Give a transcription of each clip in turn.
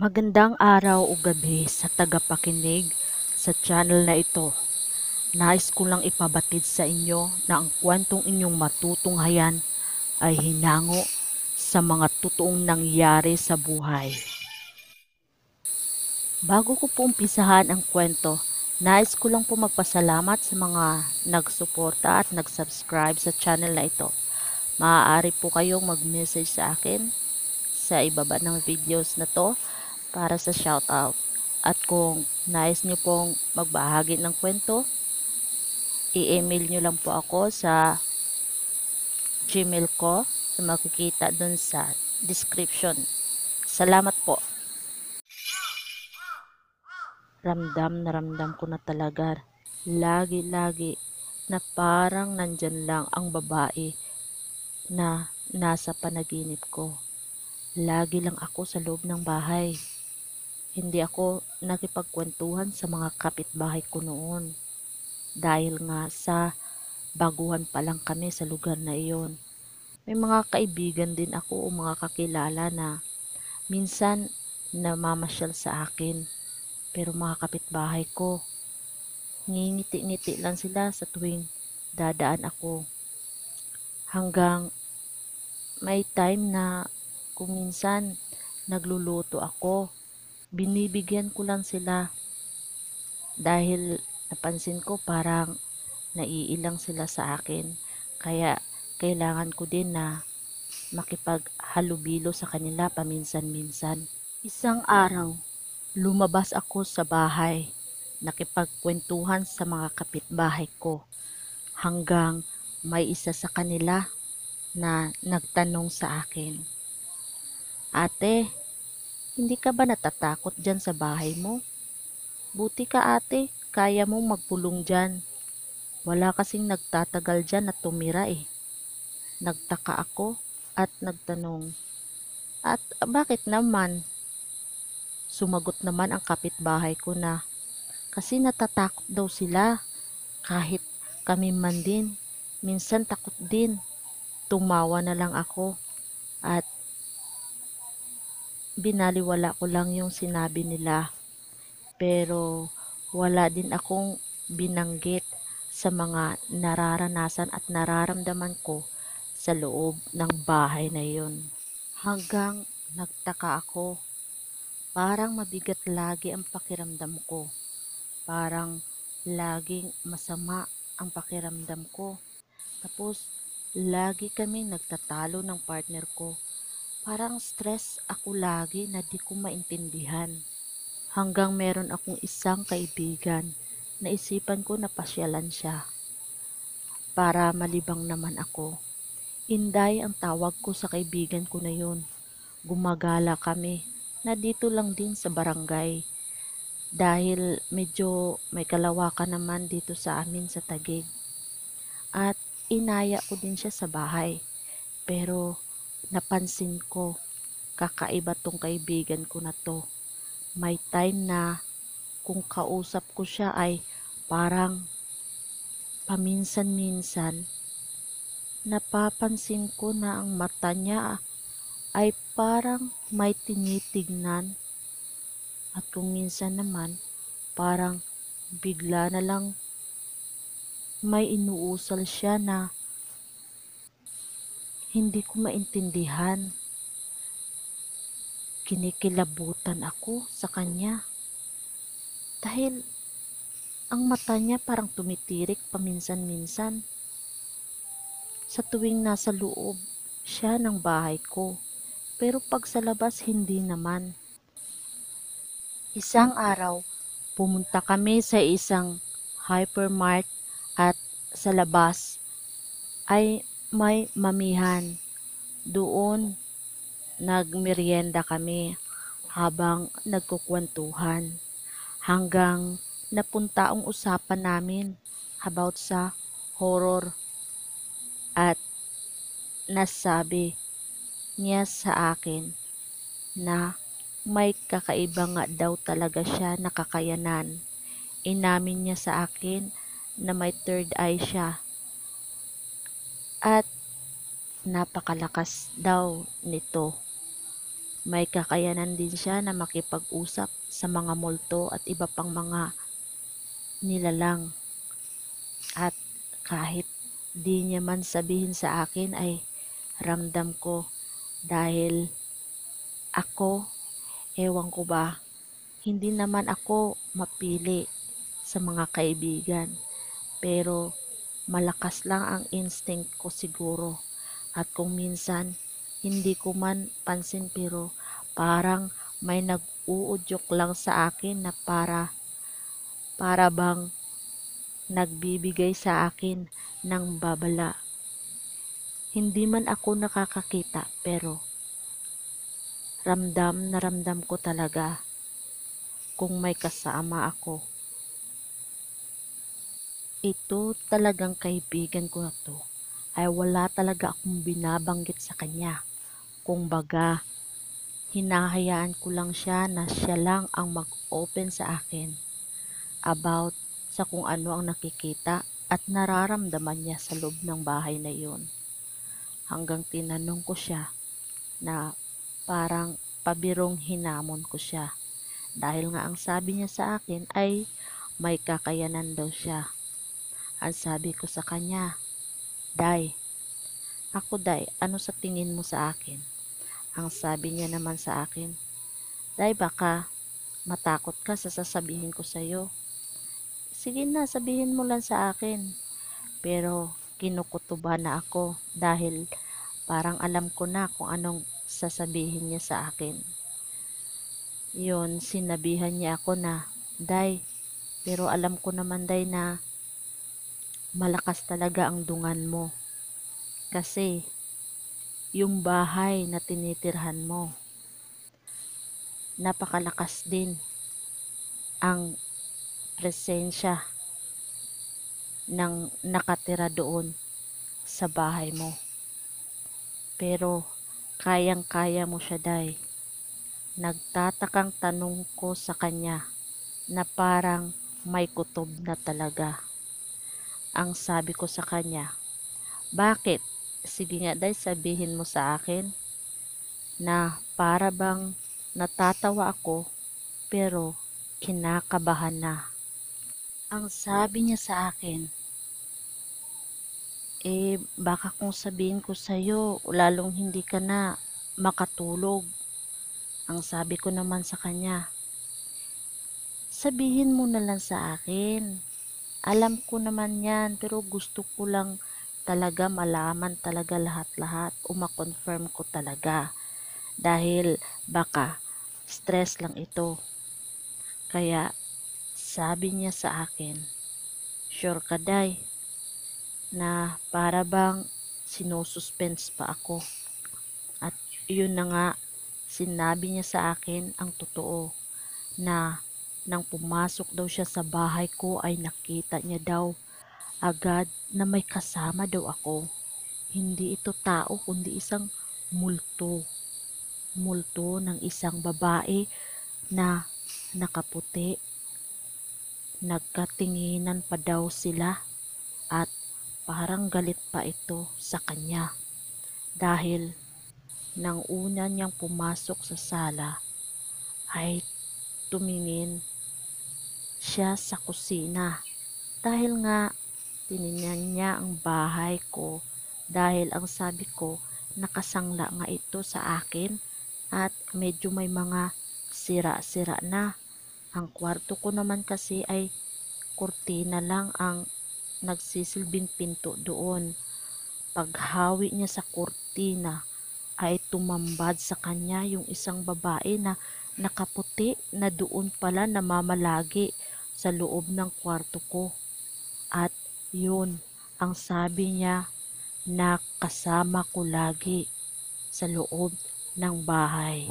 Magandang araw o gabi sa tagapakinig sa channel na ito. Nais ko lang ipabatid sa inyo na ang kwentong inyong matutunghayan ay hinango sa mga totoong nangyari sa buhay. Bago ko po umpisahan ang kwento, nais ko lang po magpasalamat sa mga nagsuporta at nagsubscribe sa channel na ito. Maaari po kayong mag-message sa akin sa ibaba ng videos na to para sa shoutout. At kung nais nyo pong magbahagi ng kwento, i-email nyo lang po ako sa gmail ko na makikita dun sa description. Salamat po. Ramdam na ramdam ko na talaga. Lagi-lagi na parang nandyan lang ang babae na nasa panaginip ko. Lagi lang ako sa loob ng bahay hindi ako nakipagkwentuhan sa mga kapitbahay ko noon dahil nga sa baguhan pa lang kami sa lugar na iyon. May mga kaibigan din ako o mga kakilala na minsan namamasyal sa akin pero mga kapitbahay ko ngingiti-ngiti lang sila sa tuwing dadaan ako hanggang may time na kuminsan nagluluto ako binibigyan ko lang sila dahil napansin ko parang naiilang sila sa akin kaya kailangan ko din na makipaghalubilo sa kanila paminsan-minsan. Isang araw, lumabas ako sa bahay, nakipagkwentuhan sa mga kapitbahay ko hanggang may isa sa kanila na nagtanong sa akin, Ate, hindi ka ba natatakot dyan sa bahay mo? Buti ka ate, kaya mong magpulong dyan. Wala kasing nagtatagal dyan na tumira eh. Nagtaka ako at nagtanong, At bakit naman? Sumagot naman ang kapitbahay ko na, Kasi natatakot daw sila, kahit kami man din, minsan takot din. Tumawa na lang ako at binaliwala ko lang yung sinabi nila. Pero wala din akong binanggit sa mga nararanasan at nararamdaman ko sa loob ng bahay na yun. Hanggang nagtaka ako. Parang mabigat lagi ang pakiramdam ko. Parang laging masama ang pakiramdam ko. Tapos, lagi kami nagtatalo ng partner ko Parang stress ako lagi na di ko maintindihan. Hanggang meron akong isang kaibigan, na isipan ko na pasyalan siya. Para malibang naman ako. Inday ang tawag ko sa kaibigan ko na yun. Gumagala kami na dito lang din sa barangay. Dahil medyo may kalawakan naman dito sa amin sa Tagig. At inaya ko din siya sa bahay. Pero napansin ko, kakaiba tong kaibigan ko na to. May time na kung kausap ko siya ay parang paminsan-minsan napapansin ko na ang mata niya ay parang may tinitignan at kung minsan naman parang bigla na lang may inuusal siya na hindi ko maintindihan. Kinikilabutan ako sa kanya. Dahil ang mata niya parang tumitirik paminsan-minsan. Sa tuwing nasa loob, siya ng bahay ko. Pero pag sa labas, hindi naman. Isang araw, pumunta kami sa isang hypermart at sa labas ay may mamihan. Doon nagmeryenda kami habang nagkukwentuhan hanggang napunta ang usapan namin about sa horror at nasabi niya sa akin na may kakaiba nga daw talaga siya na kakayanan. Inamin niya sa akin na may third eye siya at napakalakas daw nito. May kakayanan din siya na makipag-usap sa mga multo at iba pang mga nilalang. At kahit di niya man sabihin sa akin ay ramdam ko dahil ako, ewan ko ba, hindi naman ako mapili sa mga kaibigan. Pero Malakas lang ang instinct ko siguro. At kung minsan, hindi ko man pansin pero parang may nag-uudyok lang sa akin na para para bang nagbibigay sa akin ng babala. Hindi man ako nakakakita pero ramdam na ramdam ko talaga kung may kasama ako ito talagang kaibigan ko na to ay wala talaga akong binabanggit sa kanya. Kung baga, hinahayaan ko lang siya na siya lang ang mag-open sa akin about sa kung ano ang nakikita at nararamdaman niya sa loob ng bahay na yun. Hanggang tinanong ko siya na parang pabirong hinamon ko siya. Dahil nga ang sabi niya sa akin ay may kakayanan daw siya ang sabi ko sa kanya, Day, ako Day, ano sa tingin mo sa akin? Ang sabi niya naman sa akin, Day baka matakot ka sa sasabihin ko sa iyo. Sige na, sabihin mo lang sa akin. Pero kinukutuba na ako dahil parang alam ko na kung anong sasabihin niya sa akin. Yun, sinabihan niya ako na, Day, pero alam ko naman, Day, na malakas talaga ang dungan mo. Kasi, yung bahay na tinitirhan mo, napakalakas din ang presensya ng nakatira doon sa bahay mo. Pero, kayang-kaya mo siya, Day. Nagtatakang tanong ko sa kanya na parang may kutob na talaga ang sabi ko sa kanya. Bakit? Sige nga day, sabihin mo sa akin na para bang natatawa ako pero kinakabahan na. Ang sabi niya sa akin, eh baka kung sabihin ko sa iyo lalong hindi ka na makatulog. Ang sabi ko naman sa kanya, sabihin mo na lang sa akin alam ko naman yan, pero gusto ko lang talaga malaman talaga lahat-lahat o makonfirm ko talaga. Dahil baka stress lang ito. Kaya sabi niya sa akin, sure ka day, na para bang sinususpense pa ako. At yun na nga, sinabi niya sa akin ang totoo na nang pumasok daw siya sa bahay ko ay nakita niya daw agad na may kasama daw ako. Hindi ito tao kundi isang multo. Multo ng isang babae na nakaputi. Nagkatinginan pa daw sila at parang galit pa ito sa kanya. Dahil nang una niyang pumasok sa sala ay tumingin siya sa kusina. Dahil nga, tinignan niya ang bahay ko dahil ang sabi ko, nakasangla nga ito sa akin at medyo may mga sira-sira na. Ang kwarto ko naman kasi ay kurtina lang ang nagsisilbing pinto doon. Paghawi niya sa kurtina ay tumambad sa kanya yung isang babae na nakaputi na doon pala namamalagi sa loob ng kwarto ko. At yun ang sabi niya na kasama ko lagi sa loob ng bahay.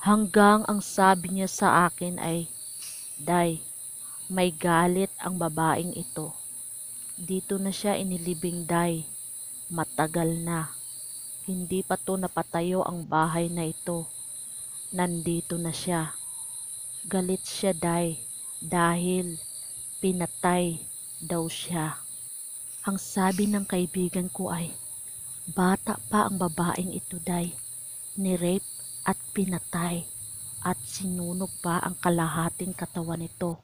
Hanggang ang sabi niya sa akin ay, Day, may galit ang babaeng ito. Dito na siya inilibing day. Matagal na. Hindi pa to napatayo ang bahay na ito nandito na siya. Galit siya dai dahil pinatay daw siya. Ang sabi ng kaibigan ko ay, bata pa ang babaeng ito dai, ni rape at pinatay at sinunog pa ang kalahating katawan nito.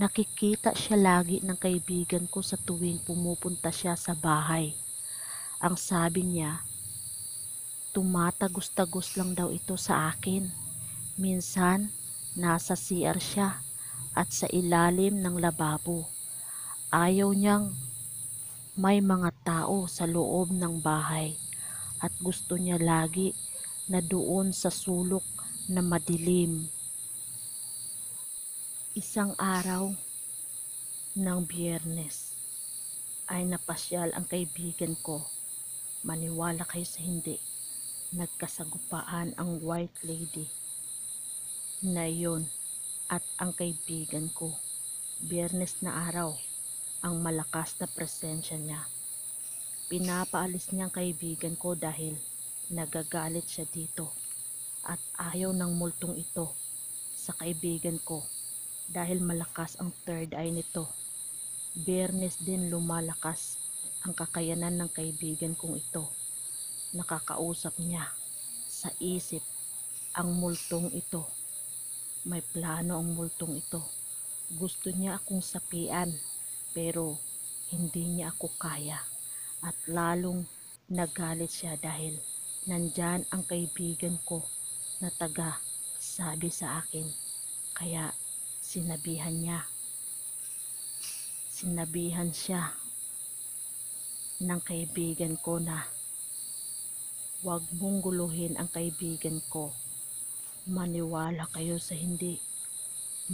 Nakikita siya lagi ng kaibigan ko sa tuwing pumupunta siya sa bahay. Ang sabi niya, Tumatagos-tagos lang daw ito sa akin. Minsan, nasa CR siya at sa ilalim ng lababo. Ayaw niyang may mga tao sa loob ng bahay at gusto niya lagi na doon sa sulok na madilim. Isang araw ng biyernes ay napasyal ang kaibigan ko. Maniwala kayo sa hindi Nagkasagupaan ang white lady na yon at ang kaibigan ko. Biyernes na araw, ang malakas na presensya niya. Pinapaalis niyang kaibigan ko dahil nagagalit siya dito at ayaw ng multong ito sa kaibigan ko dahil malakas ang third eye nito. Biyernes din lumalakas ang kakayanan ng kaibigan kong ito. Nakakausap niya sa isip ang multong ito. May plano ang multong ito. Gusto niya akong sapian pero hindi niya ako kaya. At lalong nagalit siya dahil nandyan ang kaibigan ko na taga sabi sa akin. Kaya sinabihan niya. Sinabihan siya ng kaibigan ko na Huwag mong guluhin ang kaibigan ko. Maniwala kayo sa hindi.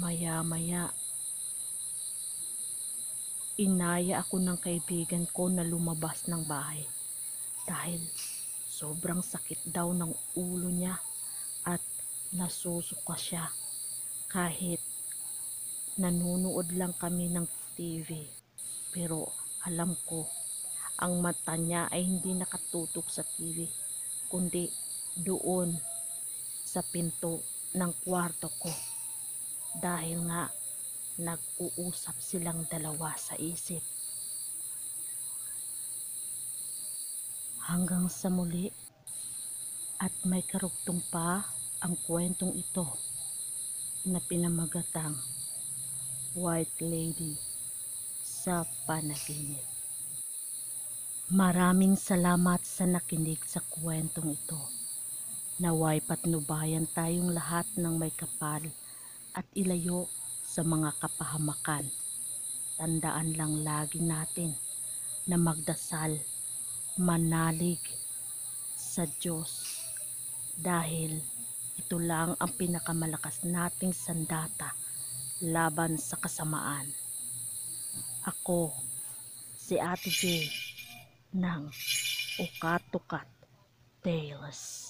Maya-maya. Inaya ako ng kaibigan ko na lumabas ng bahay. Dahil sobrang sakit daw ng ulo niya at nasusuka siya. Kahit nanunood lang kami ng TV. Pero alam ko, ang mata niya ay hindi nakatutok sa TV kundi doon sa pinto ng kwarto ko dahil nga nag-uusap silang dalawa sa isip. Hanggang sa muli at may karugtong pa ang kwentong ito na pinamagatang White Lady sa panaginip. Maraming salamat sa nakinig sa kwentong ito. Naway patnubayan tayong lahat ng may kapal at ilayo sa mga kapahamakan. Tandaan lang lagi natin na magdasal, manalig sa Diyos dahil ito lang ang pinakamalakas nating sandata laban sa kasamaan. Ako, si Ate Jay, ng ukat-ukat tails.